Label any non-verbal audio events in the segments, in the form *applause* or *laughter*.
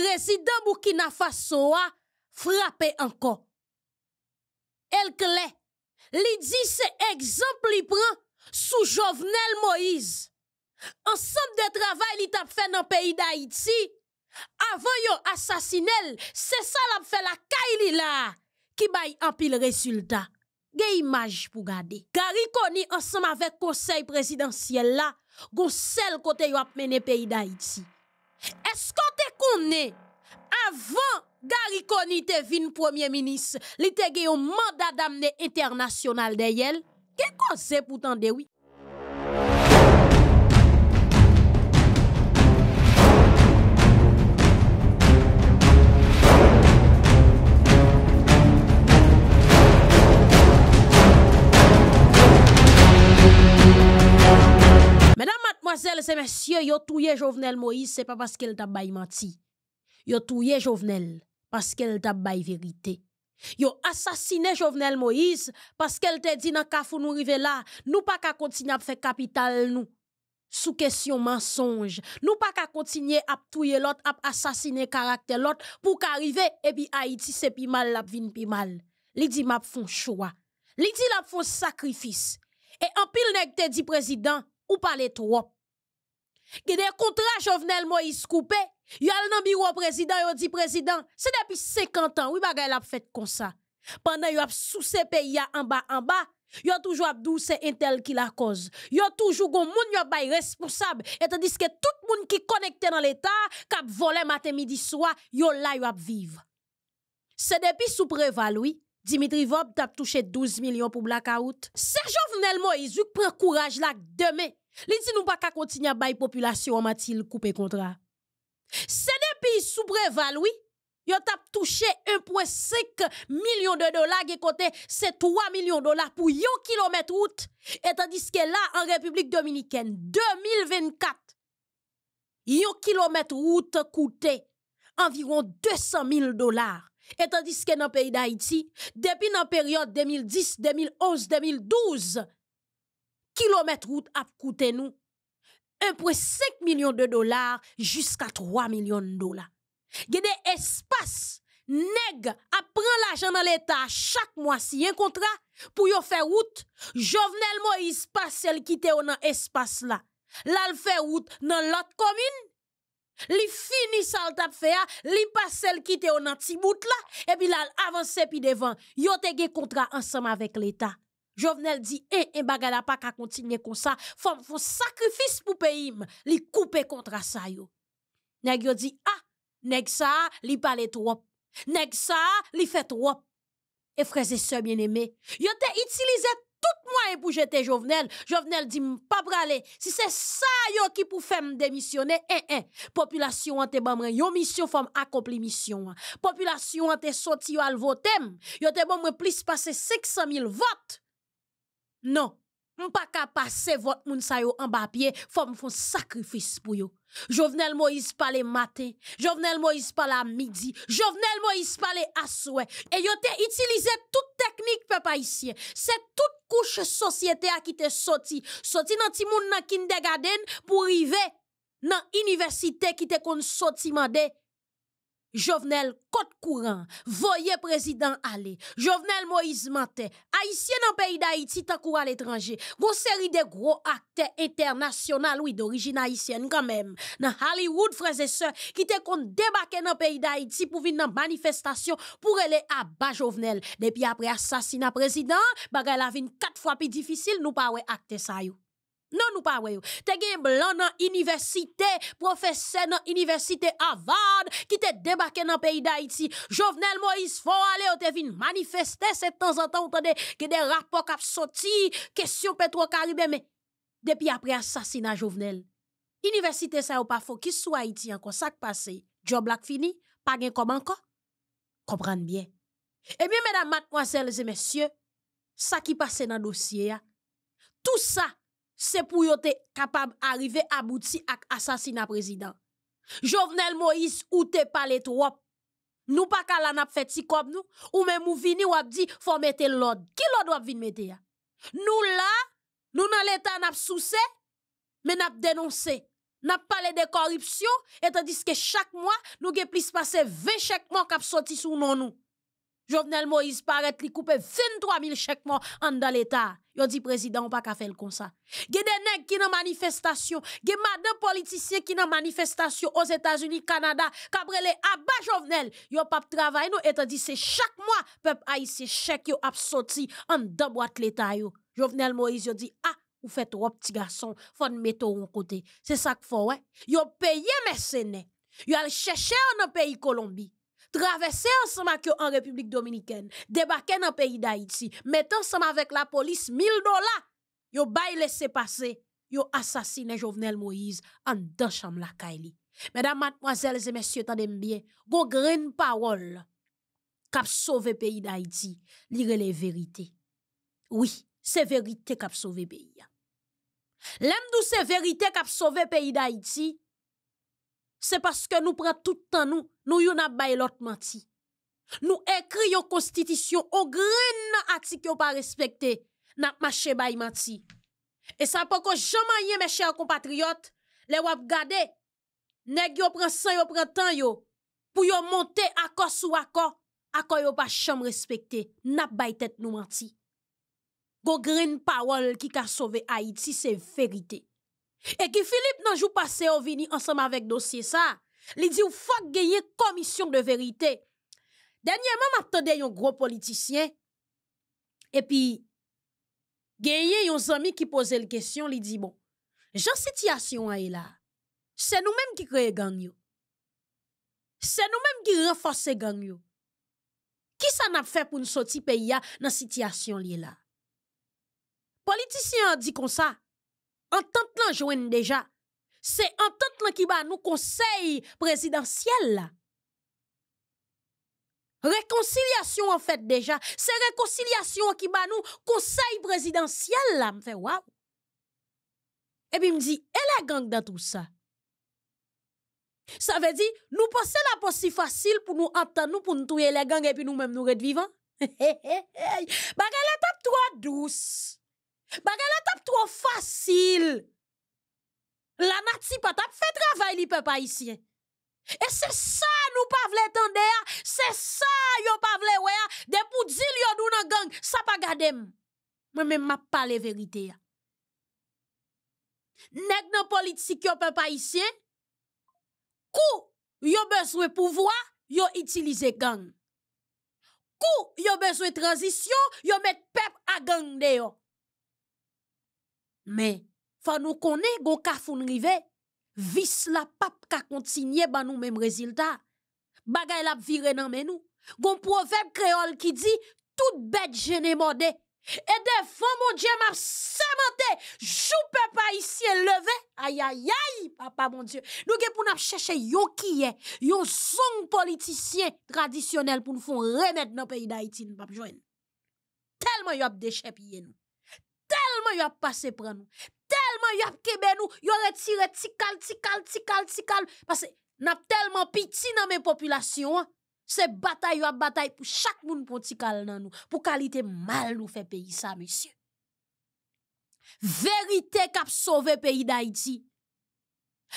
président Burkina Faso a frappé encore. Elle clé. L'idée, dit c'est exemple il prend sous Jovenel Moïse. Ensemble de travail il a fait dans le pays d'Haïti avant yo assassinel, c'est ça l'a fait la caille là qui a en pile résultat. une image pour garder. Gary Koni ensemble avec conseil présidentiel là, gon seul côté qui a mené pays d'Haïti. Est-ce que Avon gari koni te vin premier minis Li te gen yon mandat damne Internasyonal de yel Kekon se pou tan dewi Menan matmoazel se mesye Yo touye jovenel Moise Se pa vaske lita bayman ti yo touye Jovenel parce qu'elle t'a bail vérité. Yo assassiné Jovenel Moïse parce qu'elle t'a dit dans kafou nous rive là, nous pas qu'à continuer à faire capital nous. Sous question mensonge, nous pas qu'à continuer à tuer l'autre, à assassiner caractère l'autre pour qu'arriver et puis Haïti c'est pi mal la vin pi mal. Li di m'ap font choix. Li di la font sacrifice. Et en pile nèg te dit président ou parler trop. Gede contrat Jovenel Moïse coupé Yal nan bureau président, yo dit président, c'est depuis 50 ans, oui bagay la fait comme ça. Pendant yo a sous ces pays en bas en bas, a toujours ap c'est intel qui la cause. a toujours gon moun yo bay responsable et tandis que tout moun qui connecté dans l'état, k'ap volé matin midi soir, yon la yon a vivre. C'est depuis sous préval oui. Dimitri Vob a touché 12 millions pour blackout. C'est Jovenel Moïse prend courage là demain. Li dit nous pas qu'à continuer à bailler population en coupé le contrat. Se pays sous sous oui, yo tap touche 1.5 million de dollars ge kote c'est 3 de dollars pour yon kilomètre route. Et tandis que là, en République dominicaine, 2024, yon kilometre route coûté environ 200 000 dollars. Et tandis dans le pays d'Haïti, depuis la période 2010, 2011, 2012, kilomètre route ap coûté nous. 1,5 millions de dollars jusqu'à 3 millions de dollars. Il y a des espaces, l'argent dans l'État chaque mois si un contrat pour y faire route. Jovenel Moïse passe celle qui était dans espace là. Là, il fait route dans l'autre commune. Li fini ça le fait ah. li pas celle qui était bout là et puis là avancer puis devant yo te gen contrat ensemble avec l'état Jovenel dit, eh, un eh, bagala pas qu'à continuer comme ça. faut faut sacrifice pour payer. li couper contre ça yo. Nèg yo dit, ah, nèg ça, li parle trop. Nèg ça, li fait trop. Et frères et sœurs bien-aimés, yo te utilisé tout moyen pour jeter Jovenel. Jovenel dit, pas bralé. Si c'est ça yo qui pour faire démissionner, eh, eh, population te bamre, yo mission forme accompli mission. Population te sorti yo al votem. Yo te bon plus passer 500 000 votes Non, mpa ka pase vot moun sayo an bapye, fòm fòm sakrifis pou yo. Jovnel Moïse pale mate, jovnel Moïse pale amidi, jovnel Moïse pale aswe. E yo te itilize tout teknik pe pa isye. Se tout kouche sosyete a ki te soti, soti nan ti moun nan kindergarten pou rive nan universite ki te konsoti mande. Jovenel côte courant voyez Président aller Jovenel Moïse maté haïtien le pays d'Haïti à à l'étranger. gros série de acteurs internationaux oui d'origine haïtienne quand même. Dans Hollywood et sœurs qui te débarquer dans nan pays d'Haïti venir dans manifestation pour aller à bas Jovenel. Depuis après assassinat président, bagay la vin quatre fois plus difficile. Nous pa we ça ça. Non, nous pas, ouais. T'es gen blanc dans université, professeur dans université Harvard, qui te débarqué dans le pays d'Haïti. Jovenel Moïse, faut aller, ou te vin manifester, c'est de temps en temps, ou t'en que des rapports qui sorti, question petro caribé mais depuis après assassinat Jovenel. Université ça ou pas focus sur Haïti encore, ça qui passe. Job Black fini, pas gen comme encore. Comprendre bien. Eh bien, mesdames, mademoiselles et messieurs, ça qui passe dans le dossier, tout ça, c'est pour yote capable à à abouti ak l'assassinat président. Jovenel Moïse ou te sommes pas nou pa la fait si comme nou, ou même ou vini wap di mettre mette Qui l'ordre lod l'ordre Nous, mette ya? Nous là, nous nan l'état nap souse, mais nap Nous Nap parlé de corruption, et tandis que chaque mois, nous avons plus passer 20 chèques mois kap sorti sous non nou. Jovenel Moïse paraît li coupe 23 000 chèques en dans l'État. Yo dit président, on pas qu'à faire comme ça. Gen des nègres qui nan manifestation, gen madame politicien qui nan manifestation aux États-Unis, Canada, kabrele abat Jovenel. Yo pas travail nous et dit c'est chaque mois peuple haïtien chèque yo ap sorti en dans boîte l'État yo. Jovenel Moïse yo dit ah ou fait trop petit garçon, faut mettre au côté. C'est ça qu'il faut ouais. Yo payé mercenaires. Yo al chercher en pays Colombie traverser ensemble avec en République dominicaine, débarquer dans le pays d'Haïti, mettre ensemble avec la police 1000 dollars, yo bail laissé passer, yo assassiné Jovenel Moïse en dans chambre la Kaili. Mesdames, mademoiselles et messieurs, tendez bien, go green parole cap sauver pays d'Haïti, lire les vérités. Oui, c'est vérité sauvé le pays. L'aime d'où c'est vérité sauvé le pays d'Haïti, Se paske nou pran tout tan nou, nou yo nap bay lot manti. Nou ekri yo konstitisyon, o grene atik yo pa respekte, nap mache bay manti. E sa pa ko jaman ye meche a kompatriyot, le wap gade, neg yo pran san yo pran tan yo, pou yo monte akor sou akor, akor yo pa chanm respekte, nap bay tet nou manti. Go grene pawol ki ka sove Haiti, se ferite. Et que Philippe, n'en joue pas passé, au vini ensemble avec dossier ça, il dit, il faut gagner commission de vérité. Dernièrement, m'attendais un gros politicien. Et puis, gagner un ami qui posait la question, il dit, bon, j'en situation là. C'est nous-mêmes qui créons gang yo. C'est nous-mêmes qui renforçons gang yo. Qui ça a fait pour nous sortir pays dans la situation Les là? Politicien dit comme ça entente là joine déjà c'est entente là qui va nous conseil présidentiel là réconciliation en fait déjà c'est réconciliation qui va nous conseil présidentiel là me fait et puis me dit elle est gang dans tout ça ça veut dire nous passer la pas si facile pour nous entendre nous pour nous trouver les gangs et puis nous même nous être vivants *laughs* bah elle est douce Bagay la tap trop fasil. La nati pa tap fè travay li pe pa Et E se sa nou pa vle tende ya, hein. se sa yo pa vle hein. wè ya, pou dil yo dou nan gang, sa pa gadem. Mwen m'a map pale verite hein. ya. Nèg nan politik yo peuple pa kou yo beswe pouvoi, yo itilize gang. Kou yo beswe transition yo met pep a gang de Men, fa nou konen gon ka foun rive, vis la pap ka kontinye ban nou menm rezilta. Bagay la ap vire nan men nou, gon profep kreol ki di, tout bet jene morde. Ede, fan moun dje m ap semente, jou pe pa isye leve. Ayayay, papa moun dje, nou gen pou nap cheshe yon kiye, yon son politisyen tradisyonel pou nou fon remet nan peyi da itin, pap jwen. Telman yon ap deche piye nou. tellement yo a tellement pran nous kebe nou. Yo retire tikal, tikal, tikal, tikal. tellement nous tellement piti nan men population hein. Se batay bataille pour chaque pou pour moun pou tikal nan nou. Pour kalite mal nou fe pays, ça, monsieur. Vérité kap sauvé pays pays d'Haïti.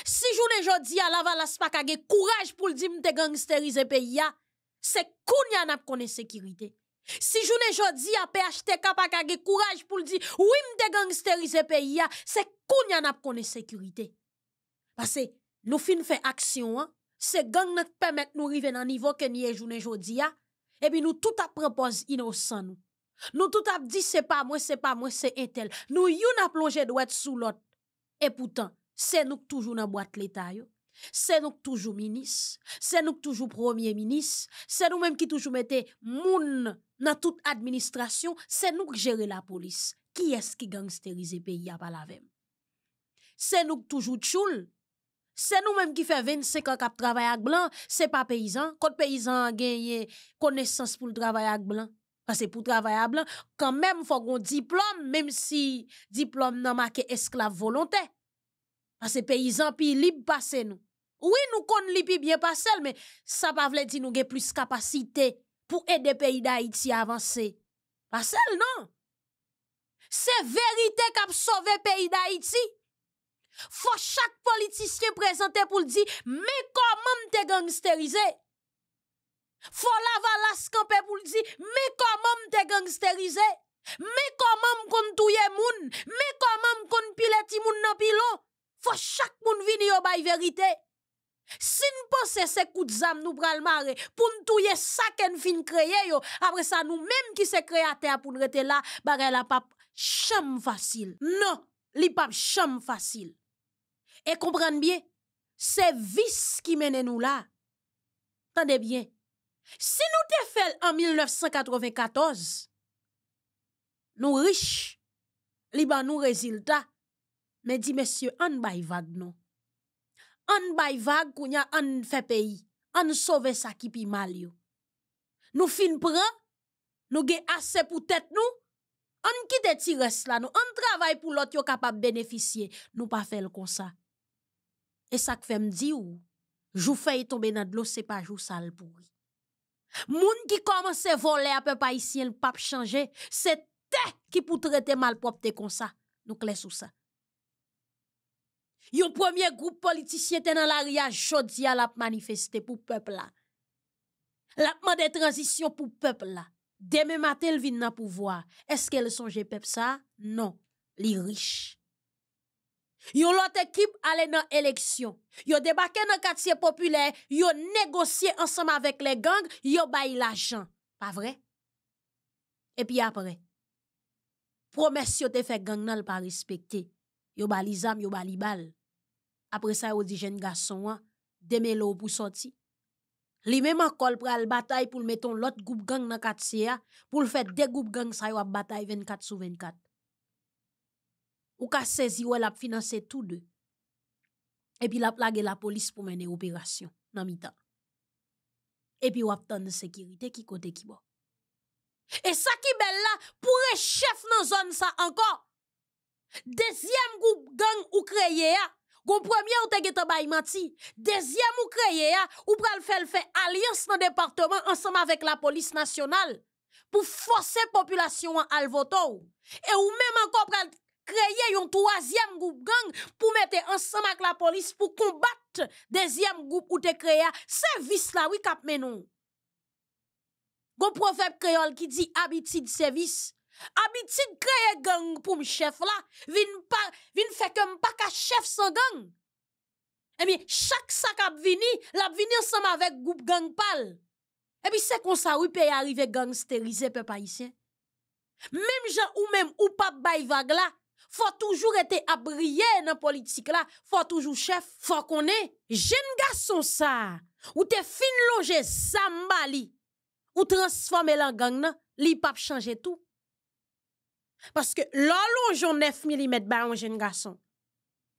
Si jounen jodi a la las pa kage courage pou le di mte gangsterize pays ya, hein. c'est kou ya nap connu sécurité. Si jounen jodi a pe achte kapakage kouraj pou l di, wim de gangsterize pe iya, se kou nyan ap konen sekurite. Pase, nou fin fe aksyon an, se gang net pemek nou rive nan nivou ke niye jounen jodi a, ebi nou tout ap repoz inousan nou. Nou tout ap di se pa mwen, se pa mwen, se entel. Nou yon ap lonje dwet sou lot, e poutan, se nou k toujou nan boat leta yo. Se nouk toujou minis, se nouk toujou premier minis, se noumèm ki toujou mette moun nan tout administrasyon, se nouk jere la polis. Ki es ki gangsterize peyi apalavem? Se nouk toujou tchoul, se noumèm ki fe ven se kak ap travay ak blan, se pa peyizan. Kot peyizan a genye konesans pou travay ak blan, pa se pou travay ak blan, kanmèm fokon diplom, mèm si diplom nan make esklav volontè. An se peyizan pi lip pase nou. Ouye nou kon lipi byen pasel, men sa pa vle di nou ge plus kapasite pou ede peyi da Haiti avanse. Non. Pasel, nan! Se verite kap sove peyi da Haiti, fo chak politisyen prezante pou li di, me komom te gangsterize! Fo la valas kanpe pou li di, me komom te gangsterize! Me komom kon touye moun! Me komom kon pileti moun nan pilo! Faut chaque moun vini yo bay vérité. Si nou ces se kout zam nou pral mare, pou nou touye ça ken fin kreye yo, ça, nous nou qui ki se kreate pour pou là rete la, bare la pap cham facile. Non, li pap cham facile. Et comprenez bien, c'est vis qui mène nous là. Tendez bien, si nous te fait en 1994, nous riches, li ban nou mais dit « monsieur, on bay vague, non? On bay vague, on fait pays. On sauve ça qui pi mal, yo. Nous fin pran, nous ge assez pour tête, nous. On quitte tires là, nous. On travaille pour l'autre, yo, capable bénéficier. Nous pas faire comme ça. Et ça que fait m'di ou, jou y tombe dans de l'eau, c'est pas jou sale pourri. Moun qui commence à voler à peu pas ici, le pape changer, c'est te qui pou traiter mal propre comme ça. Nous clés sous ça. Yo premier goup politisye te nan la ria jodia lap manifeste pou pep la. Lapman de transisyon pou pep la. Deme matel vin nan pouvoar. Eske le sonje pep sa? Non. Li riche. Yo lot ekip ale nan eleksyon. Yo debake nan katsye populè. Yo negosye ansam avèk le gang. Yo bayi la jan. Pa vre? E pi apre. Promes yo te fek gang nan l pa respekte. Yo bayi zam, yo bayi li bal. Après ça, il jeunes garçons, hein, des démêle pour sortir. Les même encore pour la bataille pour mettre l'autre groupe gang dans hein, le quartier, pour faire deux groupes gang ça y a bataille 24 sur 24. Ou ka 16, ou la financé tous deux. Et puis la plage la police pour mener opération dans mi temps. Et puis ou de sécurité qui côté qui bon. Et ça qui belle là pour chef dans zone ça encore. Deuxième groupe gang ou créer hein, Gon premier ou te y menti. Deuxième ou créé ya, ou pral fait fait alliance dans département ensemble avec la police nationale pour forcer population à voter. Et ou même encore pral créer un troisième groupe gang pour mettre ensemble avec la police pour combattre deuxième groupe ou te créé C'est vice là oui cap menon. Gon proverbe créole qui dit habitude service Habitude créer gang pour me chef là, vin pa, vin fait que ka chef sans gang. Et eh bien chaque sac a vini, l'a vini ensemble avec groupe gang pal. Et eh puis c'est comme ça oui y arriver gangsterisé, peuple haïtien. Même gens ou même ou pas bay vague là, faut toujours être abrié dans politique là, faut toujours chef, faut qu'on est jeune garçon ça. Ou te fin loge Sambali ou transformer la gang là, li pas changer tout que que joun 9 mm ba un jeune garçon,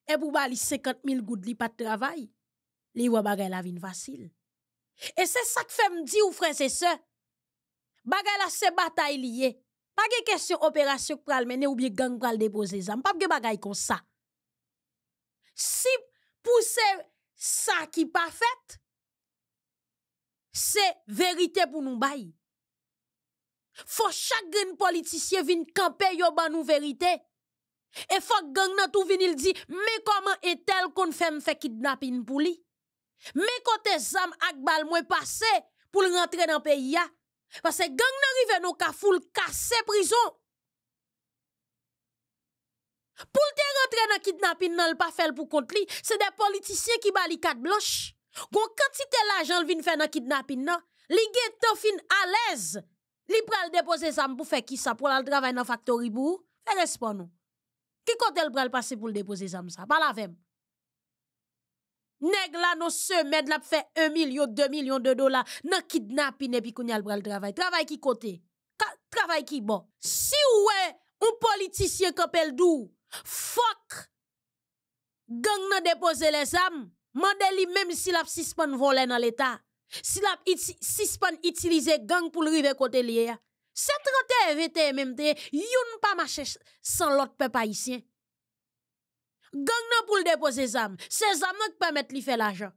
et pour ba 50 000 goud li de travail li wabagay la vin et c'est ça que me dit ou c'est ça bagay la se bataille liye. Pas de question opération pral mener ou bien gang pral déposer ça Pas de bagay comme ça. Si pour ça qui pas fait, c'est vérité pour nous Fwa chak gen politisye vin kampe yo ban nou verite. E fwa gang nan tou vin il di, me koman etel kon fèm fè kidnapin pou li? Me kote zam ak bal mwen pase pou l rentre nan peyi ya. Pase gang nan rive nou ka foul kase prison. Poul te rentre nan kidnapin nan l pa fèl pou kont li, se de politisye ki bali kat bloch. Gon kantite la jan l vin fè nan kidnapin nan, li gen to fin alez. Li pral depose ça pou faire qui ça Pour la travailler factory nan faktori pou, fe respon nou. Ki pour l pral pase pou l depose ça les Pal avem. Neg la nou semed la fait 1 million, 2 millions de dollars, dola nan et pi koun yal pral travail, travail qui côté, travail qui bon? Si ouais un politicien kapel dou, fuck, gang n'a déposé les sam, mande li même si la psispan voler dans l'État, Sil ap sispan itilize gang pou l rive kote liye ya. Se trote evete e memte, yon pa mache san lot pe pa isyen. Gang nan pou l depo se zam, se zam nan ke pamet li fe lajan.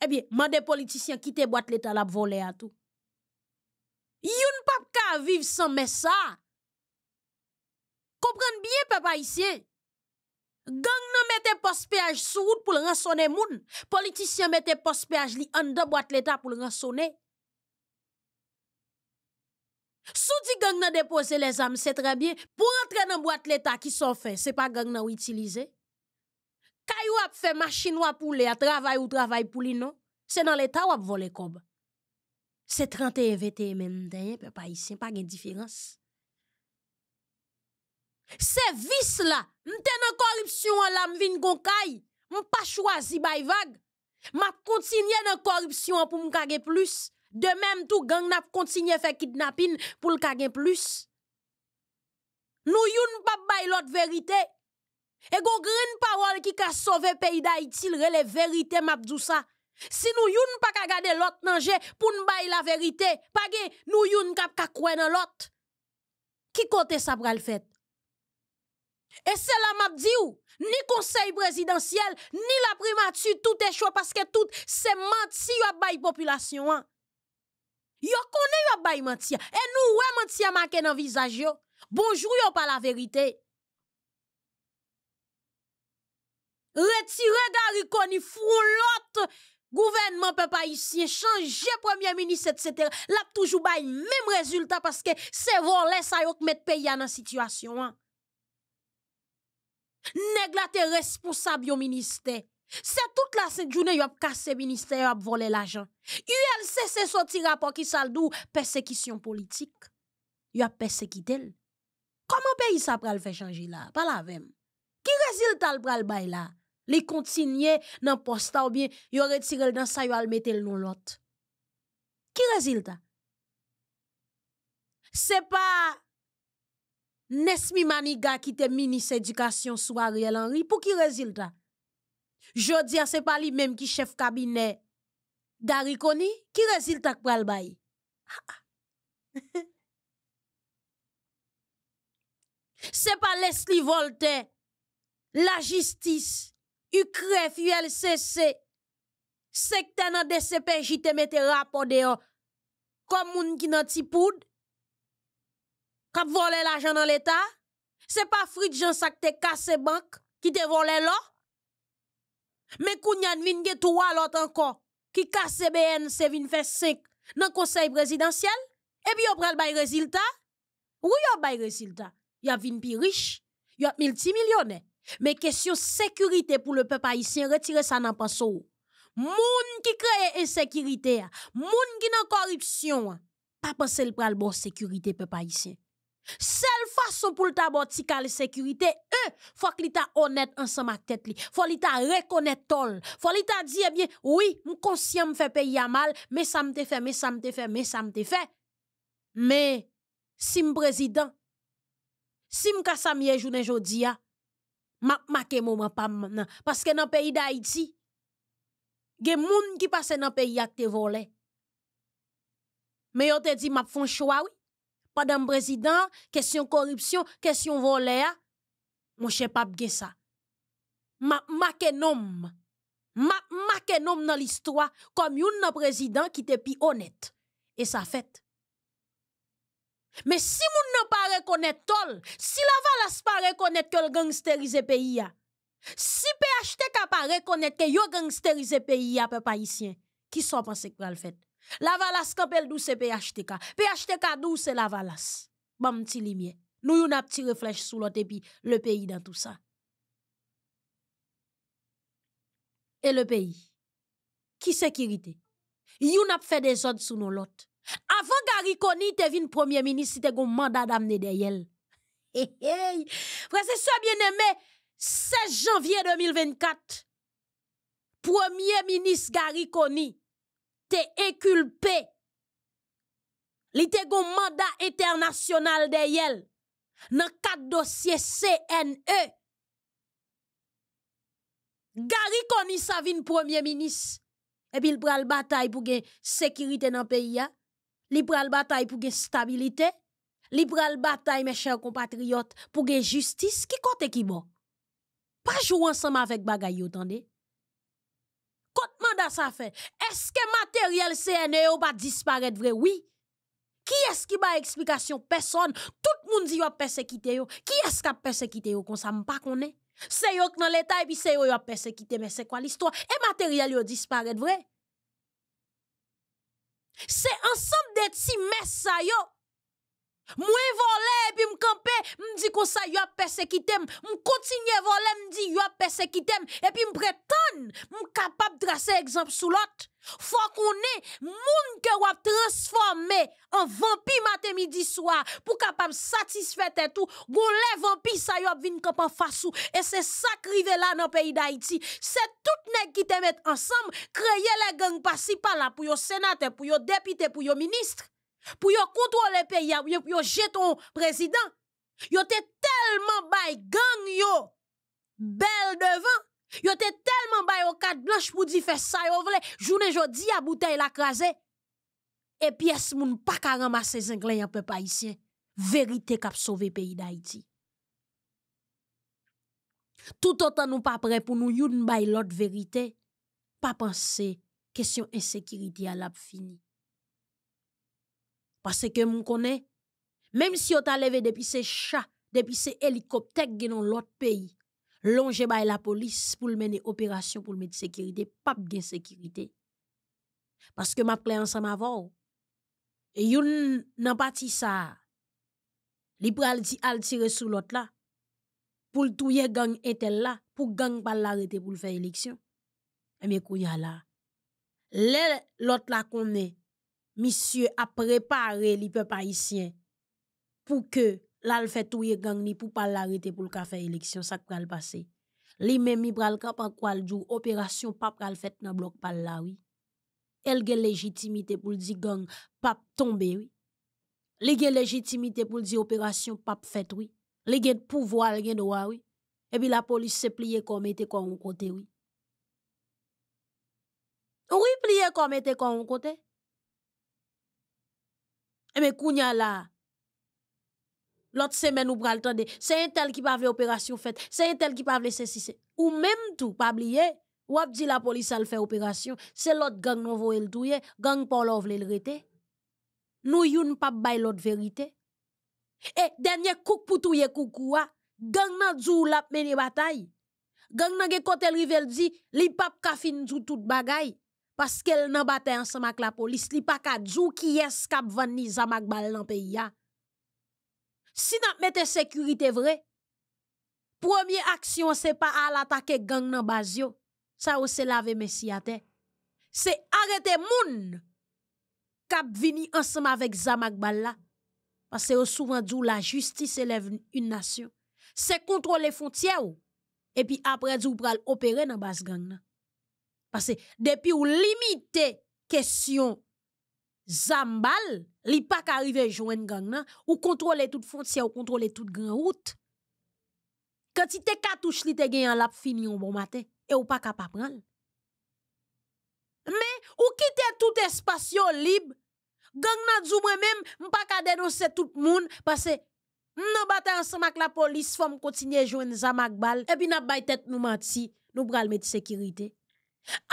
E eh biye, man de politisyen kite boat le tal ap vole ya tou. Yon pa pka vive san me sa. Koprenn biye pe pa isyen. Gang nan mette pospeaj sou wout pou l ransone moun, politisyan mette pospeaj li an de boate l'Etat pou l ransone. Sou di gang nan depose les am, se tre bie, pou rentre nan boate l'Etat ki son fe, se pa gang nan wite lise. Kay wap fe machin wap ou le, a travay ou travay pou li non, se nan l'Etat wap vole kob. Se 31 vete men, tenye, pe pa isen, pa gen diferans. Ces vice là, m'étais dans corruption là, m'vinn gon caille, pas choisi bay vague. M'a continuer dans corruption pour m'kage plus. De même tout gang n'a continuer faire kidnapping pour l'kage plus. Nous pouvons pas bay l'autre vérité. Et gon green parole qui ka sauvé pays d'Haïti, la vérité m'a dou ça. Si nous pouvons pas ka garder l'autre danger pour faire la vérité, nous youn kap ka croire dans l'autre. Qui côté ça pral fait? E se la map di ou, ni konsey prezidentiyel, ni la primatü, tout e chwa, paske tout se manti yo ap bay popilasyon an. Yo konen yo ap bay manti, en nou we manti a maken an vizaj yo. Bonjou yo pa la verite. Retire gari koni frou lot, gouvenman pe pa isye, chanje premier minis, etc. Lap toujou bay mem rezultat paske se von lè sa yo kmet pe ya nan sityasyon an. Négla responsable au ministère. C'est toute la sainte journée yon cassé ministère yon volé l'argent. se sortir sorti rapport qui saldou persécution politique. Yon persécuté. Comment pays ça pral fait changer là? Pas la même. Qui résultat le bay là? Li continuer nan posta ou bien dans le il sa yo le le lot. Qui résulte résultat? C'est pas... Nes mi mani ga ki te mini se edukasyon sou Ariel Henry pou ki rezilta? Jodi a se pa li menm ki chef kabine Darikoni ki rezilta k pral bayi? *laughs* Se pa les li volte la jistis, ukref, ulcc, sekte nan de sepe jitemete rapode yo komoun ki nan tipoud? a volé l'argent dans l'État. C'est pas Fritz Jean qui te cassé banque, qui te volé l'or. Mais Kounyan vin ge toi l'autre encore, qui cassé BN, c'est vin fait 5 dans le conseil présidentiel. Et puis yon pral bay résultat. Oui, yon bay résultat. a vin pi riche, a multimillionnaire. Mais question sécurité pour le peuple haïtien, retirez ça dans pas so. Moun qui crée insécurité, moun qui nan corruption, pas penser le pral bon sécurité peuple haïtien. Seule façon pour le à la sécurité, eux, faut que ta honnête ensemble avec tête li. Faut ta reconnaître Il Faut ta dire, eh bien, oui, mon conscient me fait payer mal, mais ça me fait, mais ça me fait, mais ça me fait. Mais, si suis président, si mon suis journée jodi a, m'a marqué moment pas maintenant. Parce que dans le pays d'Haïti, des moun qui passent dans le pays a te volé. Mais yo te dit, m'a le choix, oui. Madame président, question corruption, question voler. Mon cher pape ça. Ma marqué nom. Ma marqué nom dans l'histoire comme un président qui était plus honnête et ça fait. Mais si moun reconnaît pas reconnaître tol, si la valas pas reconnaître que le gangsterise pays a, si PHTK pas reconnaître que le gangsterise pays a pas haïtien, qui sont pensé que le fait? Lavalas kapel douce c'est PHTK. PHTK valasse ma lavalas. petit petit Nous Nous yon petit reflet sur l'autre et puis le pays dans tout ça et le pays qui s'est sécurité? Yon a fait des ordres sur l'autre avant Gary Garikoni te vin premier ministre te gon mandat d'amener de yel. *laughs* Hey, Frère c'est bien aimé 16 janvier 2024. Premier ministre Garikoni te inculpé. Li te gon mandat international de yel nan kat dossier CNE. Gary koni sa vin premier ministre puis il pral bataille pou gen sécurité nan le ya, li pral la stabilité. gen stabilité. li pral bataille, mes chers compatriotes, pour gen justice Qui compte qui bon. Pas jouer ensemble avec bagay vous entendez? Quand manda ça fait. Est-ce que matériel CNE ou pas disparaître vrai? Oui. Qui est-ce qui va explication? Personne. Tout le monde dit qu'il a persécuté. Qui est-ce qui a persécuté? On ne pas qu'on C'est eux qui dans l'État et puis c'est eux qui a persécuté. Mais c'est quoi l'histoire? Et matériel va disparaître vrai? C'est ensemble de petits messes Mwen volè epi mkampè, m di kon sa yop persekite m, m kontinye volè m di yop persekite m, epi m pretan m kapap drase egzamp sou lot. Fwa konè, moun ke wap transforme an vampi matè midi swa pou kapam satisfe te tou, goun lè vampi sa yop vin kapan fasou. E se sakrive la nan peyi da iti, se tout nek ki temet ansam kreye le geng pasipan la pou yo senate, pou yo depite, pou yo ministre. Pou yo kontwole peyi ap, yo jeton prezident, yo te telman bay gang yo bel devan, yo te telman bay okad blanj pou di fe sa yo vle, jounen jodi a bouteil akraze, e piyes moun pa karama se zenglen yon pe payisyen, verite kap sove peyi da iti. Tout anta nou pa pre pou nou yon bay lot verite, pa panse kesyon ensekiriti al ap fini. Parce que mon m'm connaît, même si on t'a levé depuis ces chats, depuis ces hélicoptères dans l'autre pays, longe par la police pour mener opération pour mettre sécurité, pas de sécurité. Parce que ma clé ensemble m'a et yon n'en parti ça. Libre pral di al tire l'autre là. Pour le gang etel là. Pour gang pas l'arrêter pour faire élection. Et eh bien, kouya là. L'autre là qu'on est monsieur a préparé les peuples haïtiens pour que l'al fait tout gang ni pour pas l'arrêter pour le café élection ça va le passer li même il cap en quoi le opération pas pral fait dans bloc pas là oui elle gagne légitimité pour dire gang pas tomber oui a gagne légitimité pour dire opération pas fait oui li le pouvoir gagne droit oui et puis la police s'est pliée comme était comme côté oui oui plié comme était comme côté Eme eh ben, kounya la, l'autre semaine ou pral tande, c'est un tel qui pas opération faite, c'est un tel qui pas se ceci, Ou même tout, pas oublier, ou ap di la police al fait opération, c'est l'autre gang nous voye le touye, gang Paul vle le rete. Nous youn pas bay l'autre vérité. Et dernier coup pour touye koukoua, gang nan djou la mené bataille. Gang nan ge kote rivel di, li pap kafin djou tout bagay. Paske el nan bate ansama k la polis li pa ka djou ki yes kap van ni Zamak Bal nan peyi ya. Si nan mette sekurite vre, pwemye aksyon se pa al atake gang nan bazyo, sa ou se lave mesi ate. Se arete moun kap vini ansama vek Zamak Bal la. Paske ou souvan djou la justis eleve un nasyon. Se kontro le fontye ou, epi apre djou pral opere nan baz gang nan. Parce que depuis ou limité question Zambal, li pas qu'arriver joindre gang nan, ou contrôler toute frontière, ou contrôler toute grande route. Quantité cartouche li te gagné l'a fini un bon matin et ou pas capable prendre. Mais ou quitter tout espace libre, gang nan moi même, m pas dénoncer tout le monde parce que nan bataille ensemble avec la police, femme continuer joindre Zamak et puis n'a bay tête nous menti, nous pral mettre sécurité.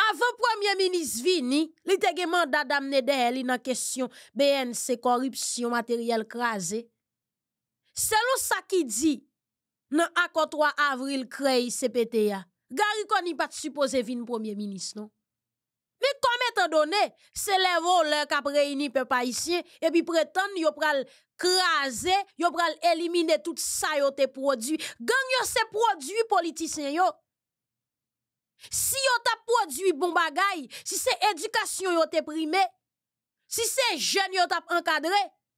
Avant Premier Ministre vini, li te gen mandat en question li nan question BNC, corruption matérielle crasé. Selon ça qui dit, dans accord 3 avril krey CPTA, Gary kon pas supposé venir Premier Ministre, non? mais étant étant donné donè, se levo lè kap reyni pe pa et puis pretan yo pral craser yo pral éliminer tout sa yo produit. prodwi. Gan produit se yo, si on t'a produit bon bagay, si c'est éducation yo t'a primé, si c'est jeune yo t'a encadré,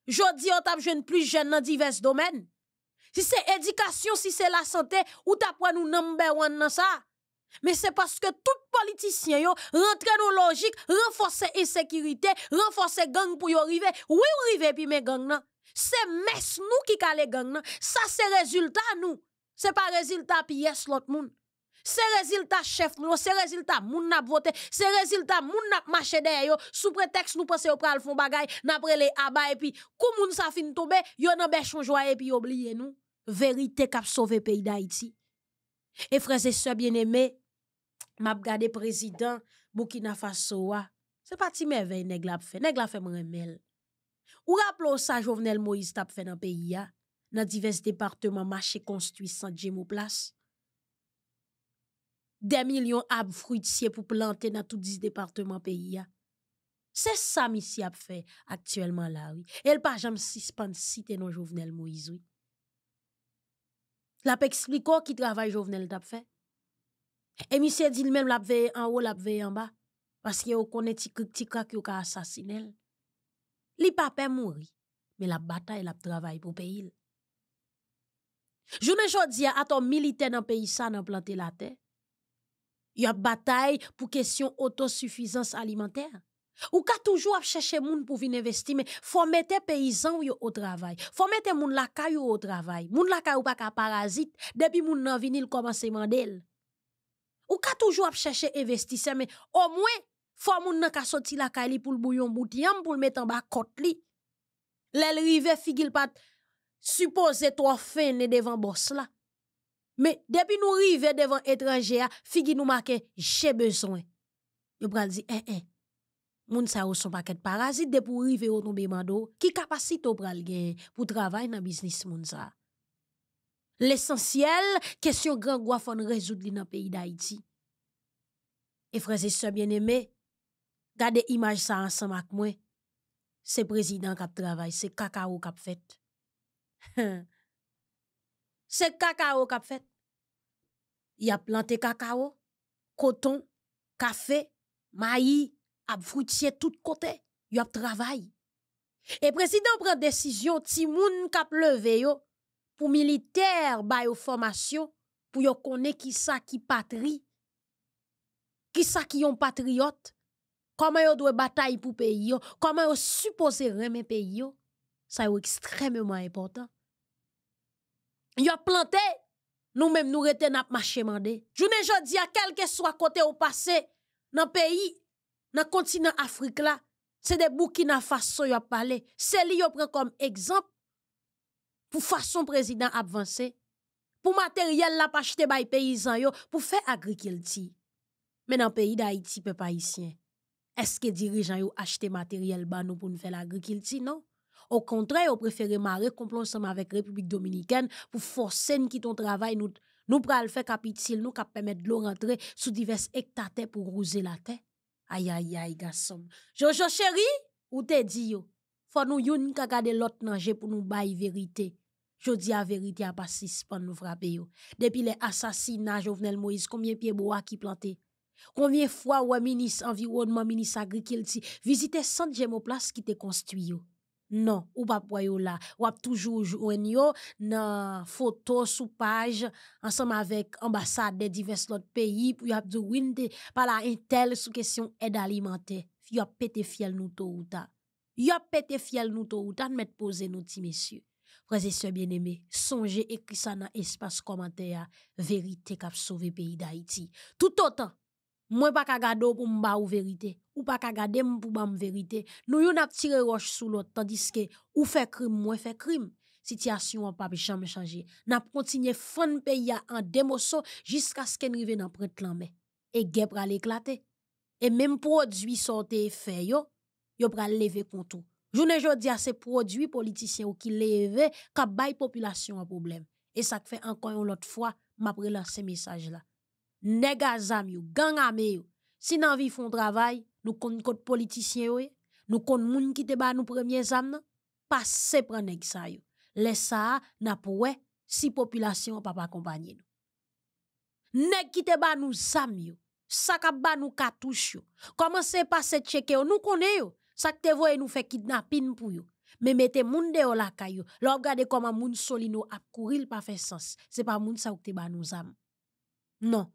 jodi yon t'a jeune plus jeune dans divers domaines. Si c'est éducation, si c'est la santé, ou t'a pour nous number one dans ça. Mais c'est parce que tout politicien yo rentre dans logique, renforcer insécurité, renforcer gang pour y arriver. Oui, ou arriver puis mes gang nan. C'est mess nous qui kale gang nan. Ça c'est résultat nous. C'est pas résultat pièce l'autre monde. Se résultat, chef nou, se résultat moun nap vote, se rezultat moun nap mache der yo, sou prétexte nou pase au pral fon bagay, nap rele aba epi, kou moun sa fin tobe, yo nan ont oublié epi oubliye nou. Verite kap sove pays d'Haïti. Et frères et sœurs bien aimés map gade président Boukina Faso c'est se pati me nèg la pfe, nèg la fe mremel. Ou rappelons ça, Jovenel Moïse tap fait dans le pays, dans divers départements, marché construit sans Djemou place des millions d'arbres fruitiers pour planter dans tous 10 départements pays. C'est ça M. a fait actuellement là. Oui. Elle pas jamais suspendre citer non Jovenel Moïse. Oui. La explique qui travaille Jovenel t'a fait. Et Missy dit même l'a veillé en haut, l'a en bas parce qu'il connaît petit petit qui a assassiné. Li pa pe mouri, mais la batay la pour pays peyil. Jounen à a militaire dans le pays ça, nan planter la terre. Il y a bataille pour question autosuffisance alimentaire. Ou ka toujours à chercher gens pour venir investir, mais faut mettre paysan paysans au travail. Faut mettre moun la caillou au travail. Moun la caillou pas ka parasite, depuis moun nan venus le commencer mandel. Ou toujours à chercher investisseur, mais au moins, faut moun nan ka sorti la caillou pour le bouillon pour le mettre en bas kot li. L'el rive pas supposé toi fin ne devant boss là. Mais depuis nous arrivons devant l'étranger, figure nous marquer j'ai besoin. Yo pral dit eh eh. Moun sa ou son paquet parasite de pour au tombé mando, qui capacite ou pral gen pour travailler dans business moun sa. L'essentiel, question grand gwa fon résoudre dans pays d'Haïti. Et frères et sœurs bien-aimés, gardez image ça ensemble avec moi. C'est président qui travaille, c'est cacao qui fête. *laughs* C'est cacao qui a fait. Il a planté cacao, coton, café, maïs, a tous tout côté. Il a travaillé. Et président prend décision, si moun pour militaire ba formation, pour yo qui, qui ça qui, patrie, qui ça qui ont patriote, comment ils doivent bataille pour pays comment comment yo supposé remè pays ça est extrêmement important a planté, nous-mêmes nous rete nap marché mandé. ne dit à quel que soit côté au passé dans pays, dans continent Afrique là, c'est des façon Faso a parlé. C'est li prend comme exemple pour façon président avancer, pour matériel la pas acheter des paysan yo, pour faire agriculture. Mais dans pays d'Haïti peuple haïtien, est-ce que dirigeants yo acheté matériel ba nous pour nous faire l'agriculture non? Au contraire, on préfère marrer complot ensemble avec République dominicaine pour forcer nous quitter travail nous nous le fait capitule, nous cap permettre de rentrer sous divers hectares pour rouser la terre. Aïe aïe aïe garçon. Jojo chéri, ou te dit yo, faut nous une ka garder l'autre nanger pour nous bailler vérité. Je dis la vérité à pas pour nous frapper Depuis les assassinats Jovenel Moïse, combien pieds bois qui planté Combien fois ou ministre environnement, ministre agriculture visiter centre place qui te construit non, ou pas pour la. Ou toujours jouen yo nan photo sous page ensemble avec ambassade de divers autres pays pour y a de par la intel sous question aide alimentaire. Y a pété fiel nous tout ou ta Y a pété fiel nous tout ou ta mettre poser nos ti messieurs. Frères bien-aimés, songez écrit ça dans espace commentaire vérité a sauvé pays d'Haïti. Tout autant moi pas ka pour pour dire la vérité ou pas ka pour me dire la vérité nous on a tiré roche sous l'autre tandis que ou fait crime moi fait crime situation n'a pas jamais changer n'a continué fan pays en démoso jusqu'à ce qu'en arrive dans prendre la main et guerre a éclaté. et même produit sorti e fait yo yo pral lever contre journée jodi à ces produits politiciens qui lever ka la population un problème et ça fait encore une autre fois m'a relancer message là nega azam yo, gang amé Si nan vi font travail, nous kon kote politicien yo, nous kon moun ki te ba nou premier zam nan, passe pren nèg sa yo. Les ça n'a poué si population pa pa accompagner nou Nèg ki te ba nous zam yo, sa ba nou katouche yo. Commencez passer checker yo, nous connaît yo. Sa que te voye nou fait kidnapping pou yo. Mais mettez moun de yo la kayo. comment moun solino a courir pas fait sens. C'est pas moun sa ou te ba nous zam. Non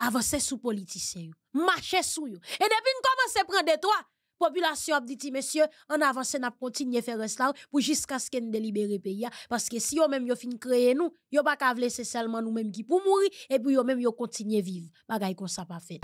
avancer sous politiciens marcher sous eux et depuis commencer prendre des la population a dit monsieur en avance n'a continuer faire cela jusqu'à ce qu'elle délibère pays parce que si on même yo fin créer nous yo pas laisser seulement nous mêmes qui pour mourir et puis yo même yo continuer vivre bagaille comme ça pas fait